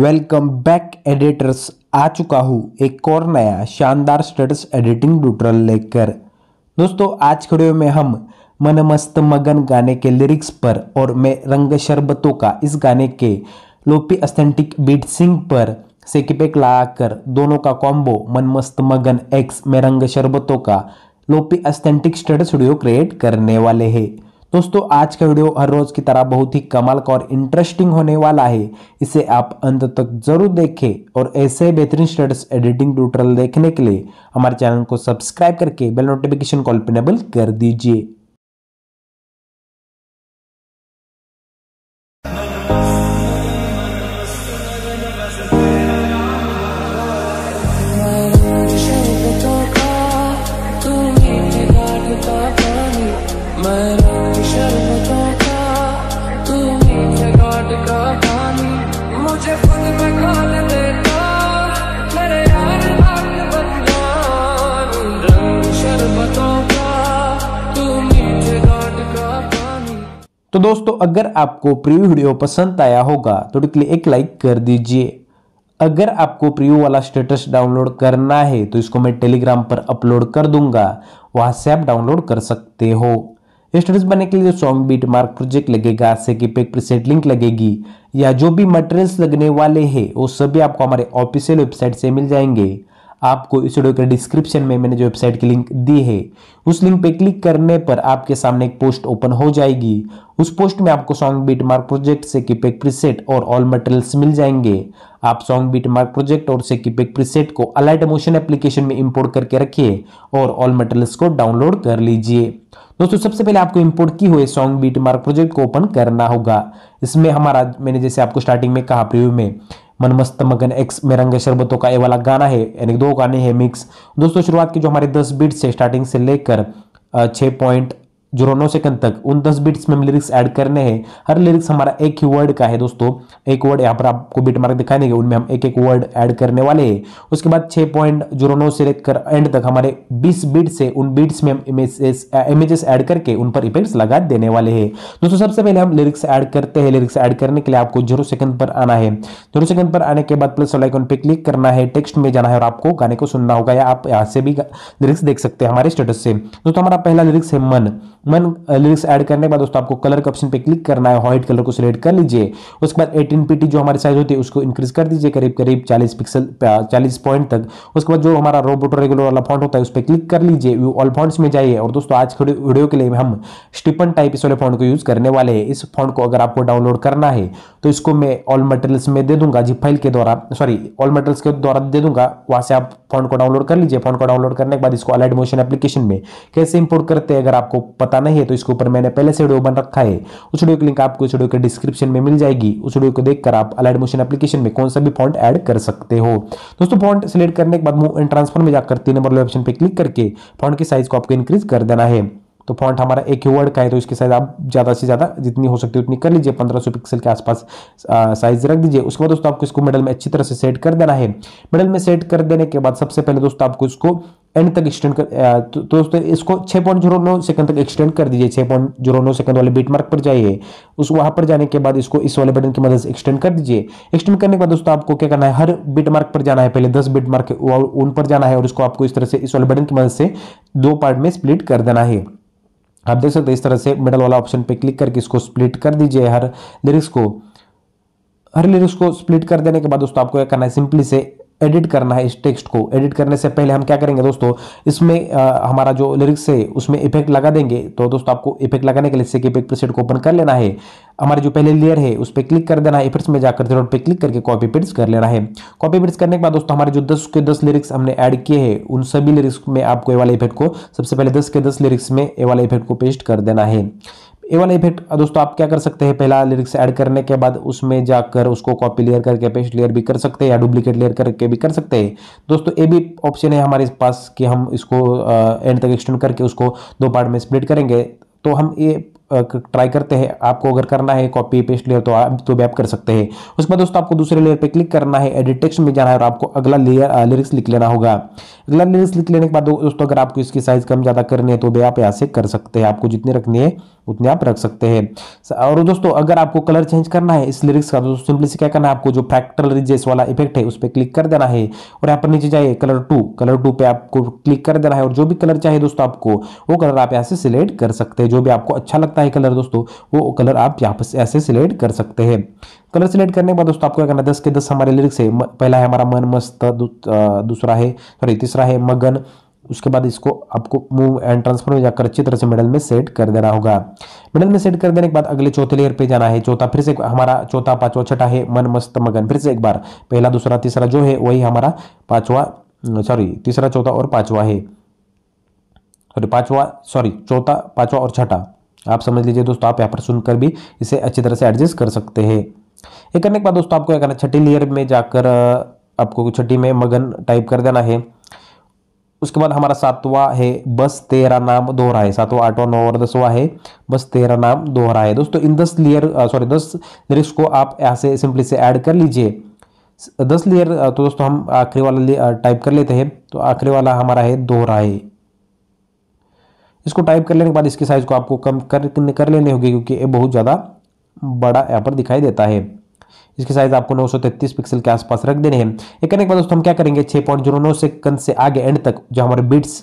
welcome back editors आ चुका हूँ एक और नया शानदार स्टेटस एडिटिंग ट्यूटोरियल लेकर दोस्तों आज खड़े में हम मन मस्त मगन गाने के लिरिक्स पर और मैं रंग शरबतों का इस गाने के लोपी अस्थेंटिक बीट सिंह पर किपेक लगाकर दोनों का कॉम्बो मन मस्त मगन एक्स में रंग शरबतों का लोपी अस्थेंटिक स्टेटस वीडियो क्रिएट करने वाले हैं दोस्तों आज का वीडियो हर रोज की तरह बहुत ही कमाल का और इंटरेस्टिंग होने वाला है इसे आप अंत तक जरूर देखें और ऐसे बेहतरीन स्टेटस एडिटिंग ट्यूटोरियल देखने के लिए हमारे चैनल को सब्सक्राइब करके बेल नोटिफिकेशन को ऑल पर कर दीजिए तो दोस्तों अगर आपको प्रीव्यू वीडियो पसंद आया होगा तो लिए एक लाइक कर दीजिए अगर आपको प्रीव्यू वाला स्टेटस डाउनलोड करना है तो इसको मैं टेलीग्राम पर अपलोड कर दूंगा वहां से आप डाउनलोड कर सकते हो स्टेटस बनने के लिए सॉन्ग बीट मार्क प्रोजेक्ट लगेगा से की पे प्रीसेट लिंक लगेगी या जो भी मटेरियल्स लगने वाले हैं वो सभी आपको हमारे ऑफिशियल वेबसाइट से मिल जाएंगे आपको इस वीडियो के डिस्क्रिप्शन में मैंने जो वेबसाइट की लिंक दी है उस लिंक पे क्लिक करने पर आपके सामने एक पोस्ट ओपन हो जाएगी उस पोस्ट में आपको सॉन्ग बीट मार्क प्रोजेक्ट से की पैक प्रीसेट और ऑल मटेरियल्स मिल जाएंगे आप सॉन्ग बीट मार्क प्रोजेक्ट और से की पैक प्रीसेट को अलाइट मोशन एप्लीकेशन में इंपोर्ट करके रखिए और ऑल मटेरियल्स को डाउनलोड कर लीजिए दोस्तों सबसे पहले आपको इंपोर्ट की हुए सॉन्ग बीट मार्क प्रोजेक्ट को ओपन करना होगा इसमें हमारा मैंने जैसे आपको स्टार्टिंग में कहा प्रीव्यू में मनमस्त मगन एक्स मेरंगे शरबतों का ये वाला गाना है यानी दो गाने हैं मिक्स दोस्तों शुरुआत की जो हमारे दस बीट से स्टार्टिंग से लेकर छः पॉइंट जीरो नौ सेकंड तक उन दस बिट्स में हम लिरिक्स ऐड करने हैं हर लिरिक्स हमारा एक ही वर्ड का है दोस्तों एक वर्ड यहाँ पर आपको बिट मार्क दिखाई देंगे उनमें हम एक एक वर्ड ऐड करने वाले हैं उसके बाद छः पॉइंट जीरो नौ से लेकर एंड तक हमारे बीस बिट्स है उन बिट्स में हम इमेजेस इमेजेस ऐड करके उन पर इफेक्ट्स लगा देने वाले हैं दोस्तों सबसे पहले हम लिरिक्स ऐड करते हैं लिरिक्स ऐड करने के लिए आपको जीरो सेकंड पर आना है जीरो सेकंड पर आने के बाद प्लस आइकॉन पर क्लिक करना है टेक्स्ट में जाना है और आपको गाने को सुनना होगा या आप यहाँ से भी लिरिक्स देख सकते हैं हमारे स्टेटस से दोस्तों हमारा पहला लिरिक्स है मन मन लिरिक्स ऐड करने के बाद दोस्तों आपको कलर के ऑप्शन पे क्लिक करना है व्हाइट कलर को सिलेक्ट कर लीजिए उसके बाद एटीन पीटी जो हमारी साइज होती है उसको इंक्रीज कर दीजिए करीब करीब चालीस पिक्सल चालीस पॉइंट तक उसके बाद जो हमारा रोबोट रेगुलर वाला फॉन्ट होता है उस पर क्लिक कर लीजिए ऑल फॉन्ट्स में जाइए और दोस्तों आज के वीडियो के लिए हम स्टिपन टाइप इस वाले फॉन्ट को यूज करने वाले हैं इस फॉन्ट को अगर आपको डाउनलोड करना है तो इसको मैं ऑल मटेरियल्स में दे दूंगा जी फाइल के द्वारा सॉरी ऑल मटेरियल्स के द्वारा दे दूंगा वहां से आप फॉन्ट को डाउनलोड कर लीजिए फॉन्ट को डाउनलोड करने के बाद इसको अलाइड मोशन एप्लीकेशन में कैसे इंपोर्ट करते हैं अगर आपको पता पता नहीं है तो इसके ऊपर मैंने पहले से वीडियो बन रखा है उस वीडियो की लिंक आपको इस वीडियो के डिस्क्रिप्शन में मिल जाएगी उस वीडियो को देखकर आप अलाइड मोशन एप्लीकेशन में कौन सा भी फॉन्ट ऐड कर सकते हो दोस्तों फॉन्ट सेलेक्ट करने के बाद मूव एंड ट्रांसफर में जाकर तीन नंबर ऑप्शन पर क्लिक करके फॉन्ट की साइज को आपको इंक्रीज कर देना है तो फॉन्ट हमारा एक ही वर्ड का है तो इसके साइज आप ज़्यादा से ज़्यादा जितनी हो सकती है उतनी कर लीजिए पंद्रह सौ पिक्सल के आसपास साइज रख दीजिए उसके बाद दोस्तों आपको इसको मिडल में अच्छी तरह से सेट कर देना है मिडल में सेट कर देने के बाद सबसे पहले दोस्तों आपको इसको एंड तक एक्सटेंड कर तो दोस्तों इसको छः पॉइंट जीरो नौ सेकंड तक एक्सटेंड कर दीजिए छः पॉइंट जीरो नौ सेकंड वाले बीट मार्क पर जाइए उस वहाँ पर जाने के बाद इसको इस वाले बटन की मदद से एक्सटेंड कर दीजिए एक्सटेंड करने के बाद दोस्तों आपको क्या करना है हर बीट मार्क पर जाना है पहले दस बीट मार्क उन पर जाना है और उसको आपको इस तरह से इस वाले बटन की मदद से दो पार्ट में स्प्लिट कर देना है आप देख सकते हैं इस तरह से मिडल वाला ऑप्शन पर क्लिक करके इसको स्प्लिट कर दीजिए हर लिरिक्स को हर लिरिक्स को स्प्लिट कर देने के बाद दोस्तों आपको क्या करना है सिंपली से एडिट करना है इस टेक्स्ट को एडिट करने से पहले हम क्या करेंगे दोस्तों इसमें आ, हमारा जो लिरिक्स है उसमें इफेक्ट लगा देंगे तो दोस्तों आपको इफेक्ट लगाने के लिए से इफेक्ट प्रीसेट को ओपन कर लेना है हमारे जो पहले लेयर है उस पर क्लिक कर देना है इफेक्ट्स में जाकर डॉट पे क्लिक करके कॉपी पेस्ट कर लेना है कॉपी पेस्ट करने के बाद दोस्तों हमारे जो दस के दस लिरिक्स हमने ऐड किए हैं उन सभी लिरिक्स में आपको ये वाले इफेक्ट को सबसे पहले दस के दस लिरिक्स में ये वाले इफेक्ट को पेस्ट कर देना है एवन इफेक्ट दोस्तों आप क्या कर सकते हैं पहला लिरिक्स ऐड करने के बाद उसमें जाकर उसको कॉपी लेयर करके पेस्ट लेयर भी कर सकते हैं या डुप्लीकेट लेयर करके भी कर सकते हैं दोस्तों ये भी ऑप्शन है हमारे पास कि हम इसको एंड uh, तक एक्सटेंड करके उसको दो पार्ट में स्प्लिट करेंगे तो हम ये ट्राई करते हैं आपको अगर करना है कॉपी पेस्ट लेयर तो आप तो भी आप कर सकते हैं उसके बाद दोस्तों आपको दूसरे लेयर पे क्लिक करना है एडिट टेक्स्ट में जाना है और आपको अगला लेयर लिरिक्स लिख लेना होगा अगला लिरिक्स लिख लेने के बाद दोस्तों अगर आपको इसकी साइज़ कम ज़्यादा करनी है तो भी आप यहाँ से कर सकते हैं आपको जितनी रखनी है उतने आप रख सकते हैं और दोस्तों अगर आपको कलर चेंज करना है इस लिरिक्स का तो सिंपली से क्या करना है आपको जो फैक्टरल रिजेस वाला इफेक्ट है उस पर क्लिक कर देना है और यहाँ पर नीचे जाइए कलर टू कलर टू पे आपको क्लिक कर देना है और जो भी कलर चाहिए दोस्तों आपको वो कलर आप यहाँ से सिलेक्ट कर सकते हैं जो भी आपको अच्छा लगता आता है कलर दोस्तों वो कलर आप यहाँ पर ऐसे सिलेक्ट कर सकते हैं कलर सिलेक्ट करने के बाद दोस्तों आपको क्या करना है दस के दस हमारे लिरिक्स है पहला है हमारा मन मस्त दूसरा है सॉरी तीसरा है मगन उसके बाद इसको आपको मूव एंड ट्रांसफर में जाकर अच्छी तरह से मिडल में सेट कर देना होगा मिडल में सेट कर देने के बाद अगले चौथे लेयर पे जाना है चौथा फिर से हमारा चौथा पांचवा छठा है मन मस्त मगन फिर से एक बार पहला दूसरा तीसरा जो है वही हमारा पांचवा सॉरी तीसरा चौथा और पांचवा है सॉरी पांचवा सॉरी चौथा पांचवा और छठा आप समझ लीजिए दोस्तों आप यहाँ पर सुनकर भी इसे अच्छी तरह से एडजस्ट कर सकते हैं ये करने के बाद दोस्तों आपको क्या करना छठी लेयर में जाकर आपको छठी में मगन टाइप कर देना है उसके बाद हमारा सातवा है बस तेरा नाम दोहरा है सातवा आठवां नौ और दसवां है बस तेरा नाम दोहरा है दोस्तों इन दस लेयर सॉरी दस लिरिक्स को आप यहाँ से सिंपली से ऐड कर लीजिए दस लेयर तो दोस्तों हम आखिरी वाला टाइप कर लेते हैं तो आखिरी वाला हमारा है दोहरा है इसको टाइप कर लेने के बाद इसके साइज़ को आपको कम कर कर लेने होगी क्योंकि ये बहुत ज़्यादा बड़ा यहाँ पर दिखाई देता है इसके साइज आपको 933 पिक्सल के आसपास रख देने हैं एक करने के बाद दोस्तों हम क्या करेंगे 6.09 सेकंड से आगे एंड तक जो हमारे बिट्स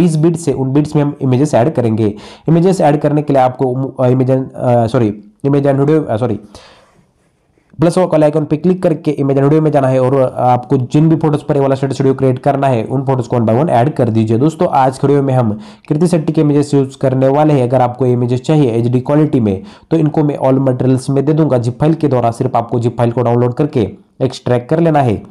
बीस बिट्स से उन बिट्स में हम इमेजेस ऐड करेंगे इमेजेस ऐड करने के लिए आपको image sorry image and sorry plus call icon पे क्लिक करके इमेज एंड में जाना है और आपको जिन भी फोटोज पर वाला स्टेटस वीडियो क्रिएट करना है उन फोटोज को वन बाय वन ऐड कर दीजिए दोस्तों आज वीडियो में हम कृति सेट्टी के इमेजेस यूज करने वाले हैं अगर आपको इमेजेस चाहिए एच क्वालिटी में तो इनको मैं ऑल मटेरियल्स में दे दूंगा जिप फाइल के द्वारा सिर्फ आपको जिप फाइल को डाउनलोड करके एक्सट्रैक्ट कर लेना है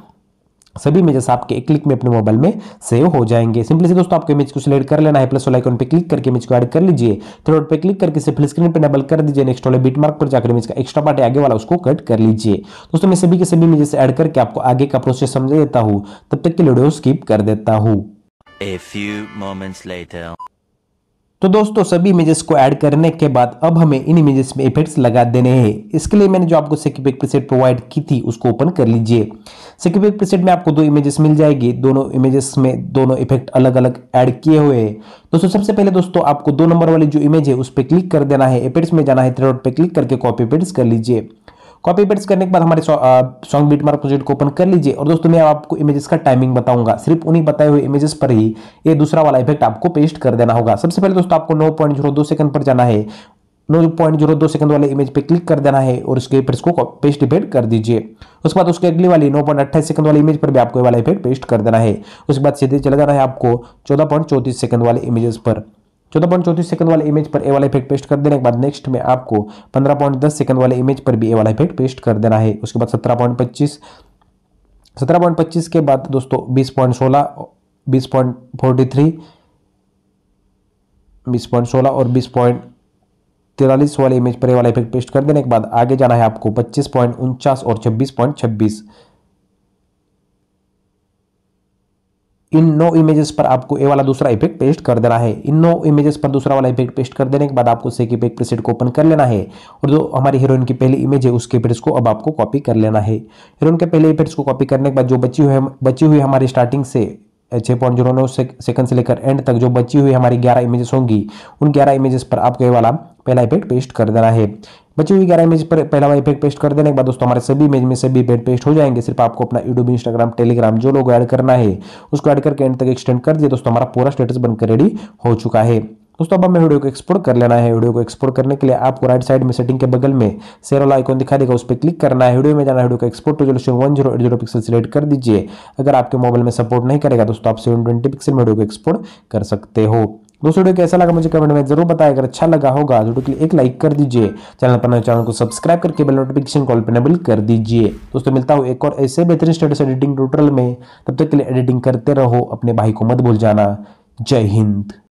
सभी इमेजेस आपके एक क्लिक में अपने मोबाइल में सेव हो जाएंगे सिंपली से दोस्तों आपको इमेज को सिलेक्ट कर लेना है प्लस वाला आइकन पे क्लिक करके इमेज को ऐड कर लीजिए थ्रोड पे क्लिक करके सिर्फ स्क्रीन पे डबल कर दीजिए नेक्स्ट वाले बीट मार्क पर जाकर इमेज का एक्स्ट्रा पार्ट आगे वाला उसको कट कर लीजिए दोस्तों मैं सभी के सभी इमेजेस ऐड करके आपको आगे का प्रोसेस समझा देता हूँ तब तक के वीडियो स्किप कर देता हूँ तो दोस्तों सभी इमेजेस को ऐड करने के बाद अब हमें इन इमेजेस में इफेक्ट्स लगा देने हैं इसके लिए मैंने जो आपको सेक्यूपिक प्रीसेट प्रोवाइड की थी उसको ओपन कर लीजिए सेक्यूपिक प्रीसेट में आपको दो इमेजेस मिल जाएगी दोनों इमेजेस में दोनों इफेक्ट अलग अलग ऐड किए हुए हैं दोस्तों सबसे पहले दोस्तों आपको दो नंबर वाली जो इमेज है उस पर क्लिक कर देना है इफेक्ट्स में जाना है थ्रेड पर क्लिक करके कॉपी इफेक्ट्स कर लीजिए कॉपी पेट्स करने के बाद हमारे सॉन्ग बीट मार्क प्रोजेक्ट को ओपन कर लीजिए और दोस्तों मैं आपको इमेजेस का टाइमिंग बताऊंगा सिर्फ उन्हीं बताए हुए इमेजेस पर ही ये दूसरा वाला इफेक्ट आपको पेस्ट कर देना होगा सबसे पहले दोस्तों आपको नौ पॉइंट जीरो दो सेकंड पर जाना है नौ पॉइंट जीरो दो सेकंड वाले इमेज पे क्लिक कर देना है और उसके फिर को पेस्ट इफेक्ट कर दीजिए उसके बाद उसके अगली वाली नौ पॉइंट अट्ठाईस सेकंड वाली इमेज पर भी आपको वाला इफेक्ट पेस्ट कर देना है उसके बाद सीधे चला जाना है आपको चौदह पॉइंट चौंतीस सेकंड वाले इमेजेस पर चौदह पॉइंट चौतीस सेकंड वाले इमेज पर ए वाला इफेक्ट पेस्ट कर देने के बाद नेक्स्ट में आपको पंद्रह पॉइंट दस सेकंड वाले इमेज पर भी ए वाला इफेक्ट पेस्ट कर देना है उसके बाद सत्रह पॉइंट पच्चीस सत्रह पॉइंट पच्चीस के बाद दोस्तों बीस पॉइंट सोलह बीस पॉइंट फोर्टी थ्री बीस पॉइंट सोलह और बीस पॉइंट तिरालीस वाले इमेज पर ए वाला इफेक्ट पेस्ट कर देने के बाद आगे जाना है आपको पच्चीस पॉइंट उनचास और छब्बीस पॉइंट छब्बीस इन नो इमेजेस पर आपको ए वाला दूसरा इफेक्ट पेस्ट कर देना है इन नो इमेजेस पर दूसरा वाला इफेक्ट पेस्ट कर देने के बाद आपको सेक इफेक्ट प्रीसेट को ओपन कर लेना है और जो हमारी हीरोइन की पहली इमेज है उसके इफेक्ट्स को अब आपको कॉपी कर लेना है हीरोइन के पहले इफेक्ट्स को कॉपी करने के बाद जो बची हुई बची हुई हमारी स्टार्टिंग से छः पॉइंट जीरो नौ सेकंड से लेकर एंड तक जो बची हुई हमारी ग्यारह इमेजेस होंगी उन ग्यारह इमेजेस पर आपको ये वाला पहला इफेक्ट पेस्ट कर देना है बची हुई ग्यारह इमेज पर पहला वाला इफेक्ट पेस्ट कर देने के बाद दोस्तों हमारे सभी इमेज में सभी इफेक्ट पेस्ट हो जाएंगे सिर्फ आपको अपना यूट्यूब इंस्टाग्राम टेलीग्राम जो लोग ऐड करना है उसको ऐड करके एंड तक एक्सटेंड कर दिया दोस्तों हमारा पूरा स्टेटस बनकर रेडी हो चुका है दोस्तों अब हमें वीडियो को एक्सपोर्ट कर लेना है वीडियो को एक्सपोर्ट करने के लिए आपको राइट साइड में सेटिंग के बगल में शेयर वाला आइकॉन दिखा देगा उस पर क्लिक करना है वीडियो में जाना है वीडियो को एक्सपोर्ट टू जो one zero eight zero pixel select कर दीजिए अगर आपके मोबाइल में सपोर्ट नहीं करेगा दोस्तों आप सेवन ट्वेंटी पिक्सल में वीडियो को एक्सपोर्ट कर सकते हो दोस्तों वीडियो कैसा लगा मुझे कमेंट में जरूर बताएं अगर अच्छा लगा होगा वीडियो के लिए एक लाइक कर दीजिए चैनल पर नए चैनल को सब्सक्राइब करके बेल नोटिफिकेशन कॉल पर नबल कर दीजिए दोस्तों मिलता हूँ एक और ऐसे बेहतरीन स्टेटस एडिटिंग ट्यूटोरियल में तब तक के लिए एडिटिंग करते रहो अपने भाई को मत भूल जाना जय हिंद